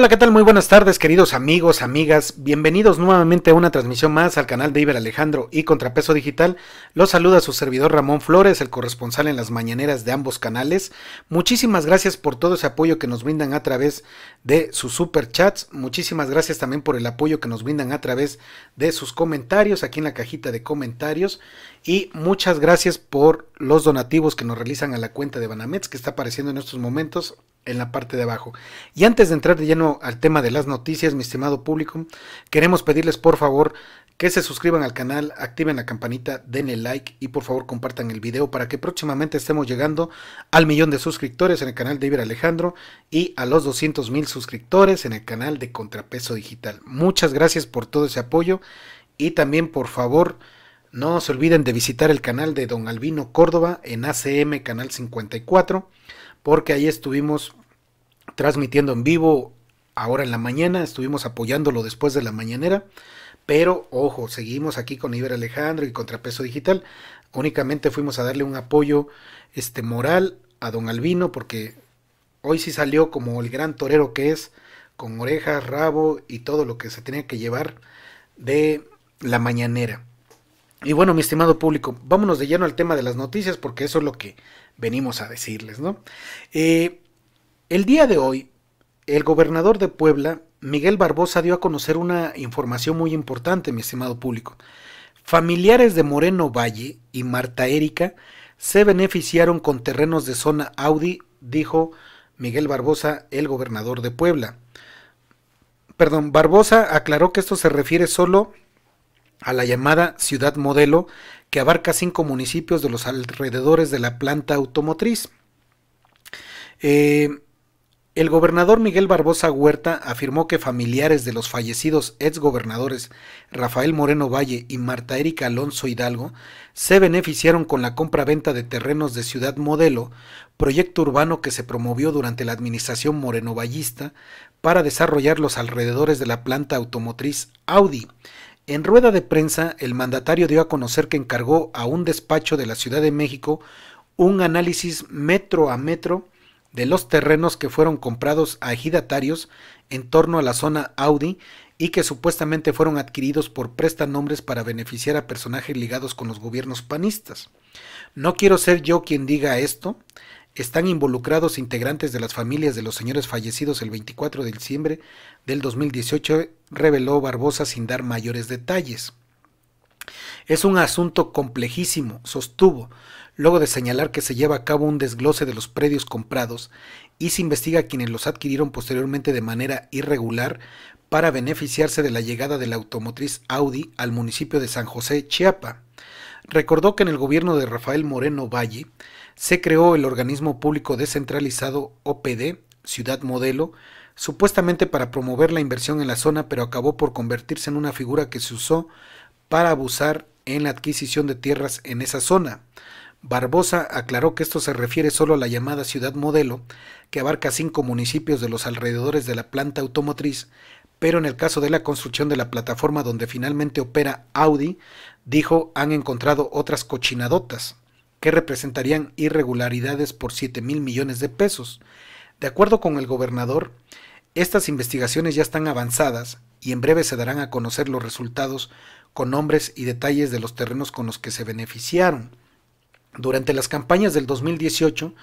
Hola, ¿qué tal? Muy buenas tardes, queridos amigos, amigas. Bienvenidos nuevamente a una transmisión más al canal de Iber Alejandro y Contrapeso Digital. Los saluda su servidor Ramón Flores, el corresponsal en las mañaneras de ambos canales. Muchísimas gracias por todo ese apoyo que nos brindan a través de sus superchats. Muchísimas gracias también por el apoyo que nos brindan a través de sus comentarios aquí en la cajita de comentarios. Y muchas gracias por los donativos que nos realizan a la cuenta de Banamex que está apareciendo en estos momentos en la parte de abajo. Y antes de entrar de lleno al tema de las noticias, mi estimado público, queremos pedirles por favor que se suscriban al canal, activen la campanita, denle like y por favor compartan el video para que próximamente estemos llegando al millón de suscriptores en el canal de Iber Alejandro y a los 200 mil suscriptores en el canal de Contrapeso Digital. Muchas gracias por todo ese apoyo y también por favor... No se olviden de visitar el canal de Don Albino Córdoba en ACM Canal 54 porque ahí estuvimos transmitiendo en vivo ahora en la mañana, estuvimos apoyándolo después de la mañanera, pero ojo, seguimos aquí con Iber Alejandro y Contrapeso Digital, únicamente fuimos a darle un apoyo este moral a don Albino porque hoy sí salió como el gran torero que es, con orejas, rabo y todo lo que se tenía que llevar de la mañanera. Y bueno, mi estimado público, vámonos de lleno al tema de las noticias porque eso es lo que venimos a decirles, ¿no? Eh, el día de hoy, el gobernador de Puebla, Miguel Barbosa, dio a conocer una información muy importante, mi estimado público. Familiares de Moreno Valle y Marta Erika se beneficiaron con terrenos de zona Audi, dijo Miguel Barbosa, el gobernador de Puebla. Perdón, Barbosa aclaró que esto se refiere solo a la llamada ciudad modelo que abarca cinco municipios de los alrededores de la planta automotriz. Eh, el gobernador Miguel Barbosa Huerta afirmó que familiares de los fallecidos exgobernadores Rafael Moreno Valle y Marta Erika Alonso Hidalgo se beneficiaron con la compra-venta de terrenos de Ciudad Modelo, proyecto urbano que se promovió durante la administración moreno-vallista para desarrollar los alrededores de la planta automotriz Audi. En rueda de prensa, el mandatario dio a conocer que encargó a un despacho de la Ciudad de México un análisis metro a metro de los terrenos que fueron comprados a ejidatarios en torno a la zona Audi y que supuestamente fueron adquiridos por prestanombres para beneficiar a personajes ligados con los gobiernos panistas. No quiero ser yo quien diga esto, están involucrados integrantes de las familias de los señores fallecidos el 24 de diciembre del 2018, reveló Barbosa sin dar mayores detalles. Es un asunto complejísimo, sostuvo, luego de señalar que se lleva a cabo un desglose de los predios comprados y se investiga quienes los adquirieron posteriormente de manera irregular para beneficiarse de la llegada de la automotriz Audi al municipio de San José, Chiapa. Recordó que en el gobierno de Rafael Moreno Valle, se creó el organismo público descentralizado OPD, Ciudad Modelo, supuestamente para promover la inversión en la zona, pero acabó por convertirse en una figura que se usó para abusar en la adquisición de tierras en esa zona. Barbosa aclaró que esto se refiere solo a la llamada ciudad modelo, que abarca cinco municipios de los alrededores de la planta automotriz, pero en el caso de la construcción de la plataforma donde finalmente opera Audi, dijo han encontrado otras cochinadotas que representarían irregularidades por 7 mil millones de pesos. De acuerdo con el gobernador, estas investigaciones ya están avanzadas y en breve se darán a conocer los resultados con nombres y detalles de los terrenos con los que se beneficiaron. Durante las campañas del 2018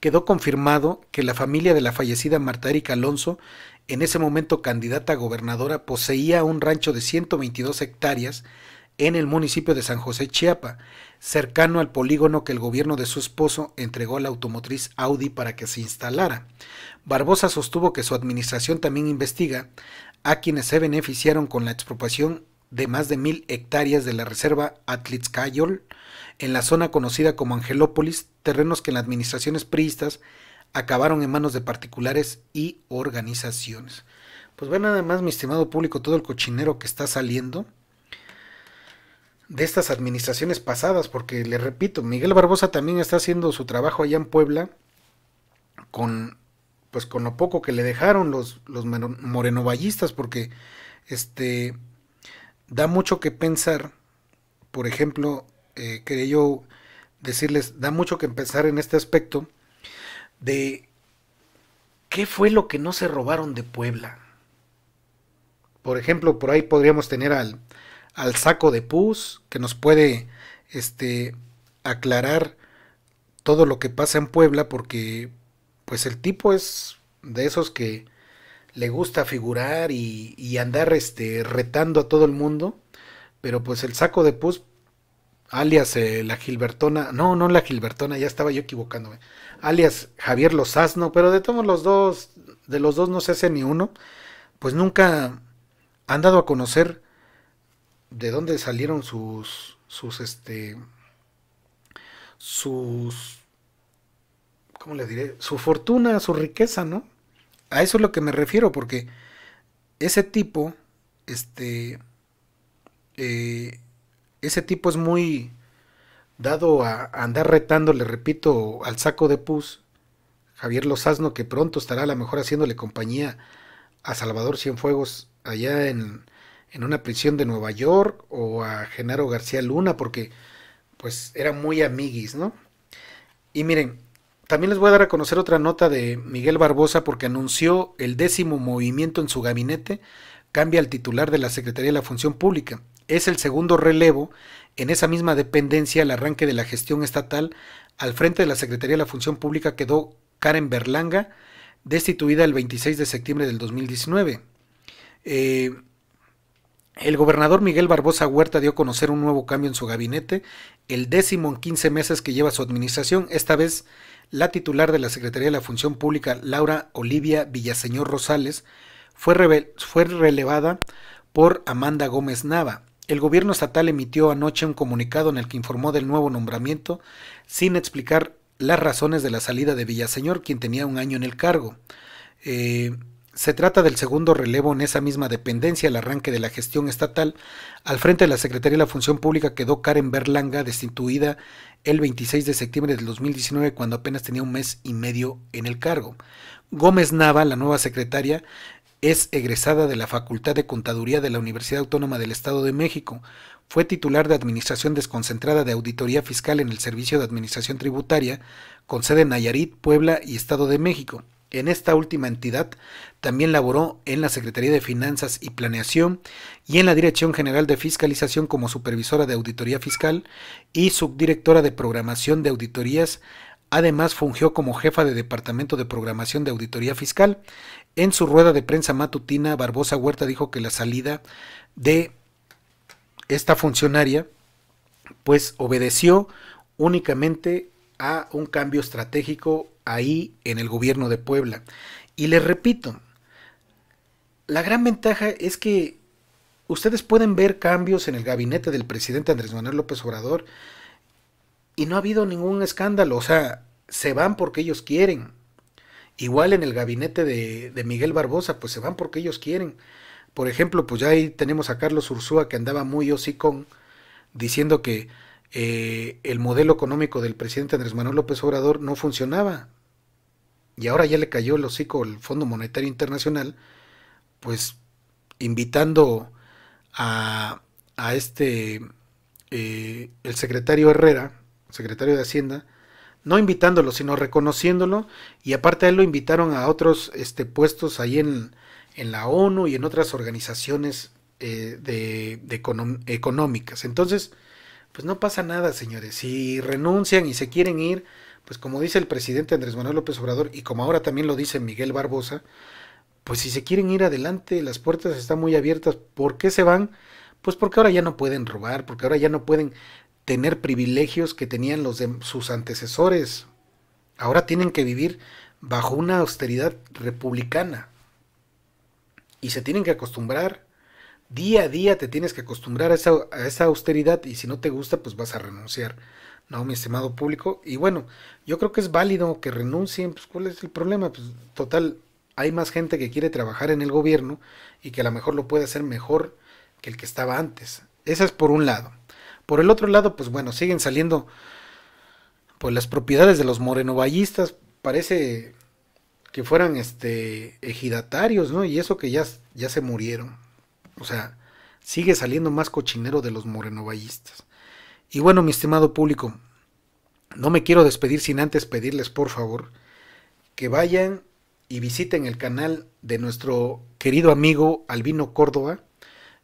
quedó confirmado que la familia de la fallecida Marta Erika Alonso, en ese momento candidata a gobernadora, poseía un rancho de 122 hectáreas en el municipio de San José, Chiapa, cercano al polígono que el gobierno de su esposo entregó a la automotriz Audi para que se instalara. Barbosa sostuvo que su administración también investiga a quienes se beneficiaron con la expropiación de más de mil hectáreas de la reserva Atlitzcayol en la zona conocida como Angelópolis, terrenos que en las administraciones priistas acabaron en manos de particulares y organizaciones. Pues ven nada más, mi estimado público, todo el cochinero que está saliendo de estas administraciones pasadas, porque le repito, Miguel Barbosa también está haciendo su trabajo allá en Puebla con pues con lo poco que le dejaron los, los morenovallistas, porque este da mucho que pensar, por ejemplo, eh, quería yo decirles, da mucho que pensar en este aspecto de qué fue lo que no se robaron de Puebla. Por ejemplo, por ahí podríamos tener al, al saco de pus, que nos puede este, aclarar todo lo que pasa en Puebla, porque pues el tipo es de esos que le gusta figurar y, andar este, retando a todo el mundo, pero pues el saco de pus, alias eh, la Gilbertona, no, no la Gilbertona, ya estaba yo equivocándome, alias Javier Lozazno, pero de todos los dos, de los dos no se hace ni uno, pues nunca han dado a conocer de dónde salieron sus, sus, este, sus, ¿cómo le diré? Su fortuna, su riqueza, ¿no? A eso es lo que me refiero, porque ese tipo, este, eh, ese tipo es muy dado a, andar retando, le repito, al saco de pus, Javier Lozazno, que pronto estará a lo mejor haciéndole compañía a Salvador Cienfuegos allá en, en una prisión de Nueva York o a Genaro García Luna porque pues eran muy amiguis, ¿no? Y miren, también les voy a dar a conocer otra nota de Miguel Barbosa porque anunció el décimo movimiento en su gabinete, cambia al titular de la Secretaría de la Función Pública. Es el segundo relevo en esa misma dependencia al arranque de la gestión estatal. Al frente de la Secretaría de la Función Pública quedó Karen Berlanga, destituida el 26 de septiembre del 2019. Eh, el gobernador Miguel Barbosa Huerta dio a conocer un nuevo cambio en su gabinete, el décimo en 15 meses que lleva su administración, esta vez la titular de la Secretaría de la Función Pública, Laura Olivia Villaseñor Rosales, fue, fue relevada por Amanda Gómez Nava. El gobierno estatal emitió anoche un comunicado en el que informó del nuevo nombramiento, sin explicar las razones de la salida de Villaseñor, quien tenía un año en el cargo. Eh, se trata del segundo relevo en esa misma dependencia, al arranque de la gestión estatal. Al frente de la Secretaría de la Función Pública quedó Karen Berlanga, destituida el 26 de septiembre del 2019, cuando apenas tenía un mes y medio en el cargo. Gómez Nava, la nueva secretaria, es egresada de la Facultad de Contaduría de la Universidad Autónoma del Estado de México. Fue titular de Administración Desconcentrada de Auditoría Fiscal en el Servicio de Administración Tributaria, con sede en Nayarit, Puebla y Estado de México. En esta última entidad también laboró en la Secretaría de Finanzas y Planeación y en la Dirección General de Fiscalización como supervisora de auditoría fiscal y subdirectora de programación de auditorías. Además fungió como jefa de Departamento de Programación de Auditoría Fiscal. En su rueda de prensa matutina, Barbosa Huerta dijo que la salida de esta funcionaria pues obedeció únicamente a un cambio estratégico ahí en el gobierno de Puebla. Y les repito, la gran ventaja es que ustedes pueden ver cambios en el gabinete del presidente Andrés Manuel López Obrador y no ha habido ningún escándalo, o sea, se van porque ellos quieren. Igual en el gabinete de, Miguel Barbosa, pues se van porque ellos quieren. Por ejemplo, pues ya ahí tenemos a Carlos Ursúa que andaba muy hocicón diciendo que eh, el modelo económico del presidente Andrés Manuel López Obrador no funcionaba. Y ahora ya le cayó el hocico el Fondo Monetario Internacional, pues invitando a, a este, eh, el secretario Herrera, secretario de Hacienda, no invitándolo, sino reconociéndolo, y aparte a él lo invitaron a otros este, puestos ahí en, en la ONU y en otras organizaciones eh, de económicas. Entonces, pues no pasa nada, señores. Si renuncian y se quieren ir, pues como dice el presidente Andrés Manuel López Obrador y como ahora también lo dice Miguel Barbosa, pues si se quieren ir adelante, las puertas están muy abiertas. ¿Por qué se van? Pues porque ahora ya no pueden robar, porque ahora ya no pueden tener privilegios que tenían los de sus antecesores. Ahora tienen que vivir bajo una austeridad republicana y se tienen que acostumbrar día a día te tienes que acostumbrar a esa, austeridad y si no te gusta, pues vas a renunciar, ¿no, mi estimado público? Y bueno, yo creo que es válido que renuncien, pues ¿cuál es el problema? Pues total, hay más gente que quiere trabajar en el gobierno y que a lo mejor lo puede hacer mejor que el que estaba antes. Esa es por un lado. Por el otro lado, pues bueno, siguen saliendo pues las propiedades de los morenovallistas, parece que fueran este ejidatarios, ¿no? Y eso que ya, ya se murieron. O sea, sigue saliendo más cochinero de los morenovallistas. Y bueno, mi estimado público, no me quiero despedir sin antes pedirles, por favor, que vayan y visiten el canal de nuestro querido amigo Albino Córdoba,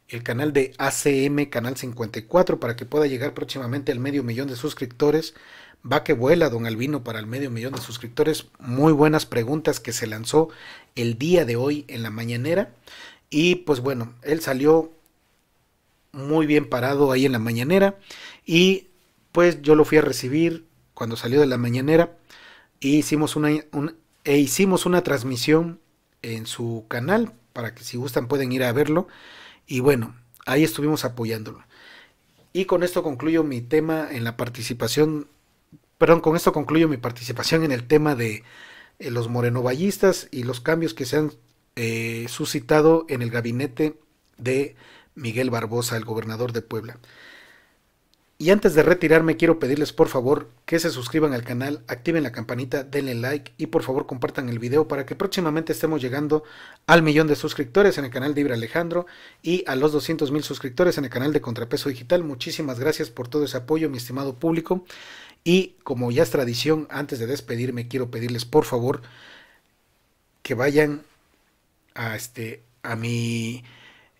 el canal de ACM, Canal 54, para que pueda llegar próximamente al medio millón de suscriptores. Va que vuela, don Albino, para el medio millón de suscriptores. Muy buenas preguntas que se lanzó el día de hoy en la mañanera. Y pues bueno, él salió muy bien parado ahí en la mañanera. Y pues yo lo fui a recibir cuando salió de la mañanera. E hicimos una, e hicimos una transmisión en su canal para que si gustan pueden ir a verlo. Y bueno, ahí estuvimos apoyándolo. Y con esto concluyo mi tema en la participación, perdón, con esto concluyo mi participación en el tema de eh, los morenovallistas y los cambios que se han eh, suscitado en el gabinete de Miguel Barbosa, el gobernador de Puebla. Y antes de retirarme, quiero pedirles por favor que se suscriban al canal, activen la campanita, denle like y por favor compartan el video para que próximamente estemos llegando al millón de suscriptores en el canal de Ibra Alejandro y a los 200 mil suscriptores en el canal de Contrapeso Digital. Muchísimas gracias por todo ese apoyo, mi estimado público. Y como ya es tradición, antes de despedirme, quiero pedirles por favor que vayan a este a mi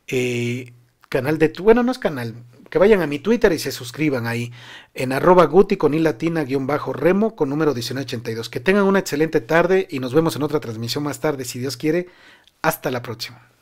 eh, canal de bueno no es canal que vayan a mi Twitter y se suscriban ahí en arroba guti con i latina guión bajo remo con número 1982. Que tengan una excelente tarde y nos vemos en otra transmisión más tarde si Dios quiere. Hasta la próxima.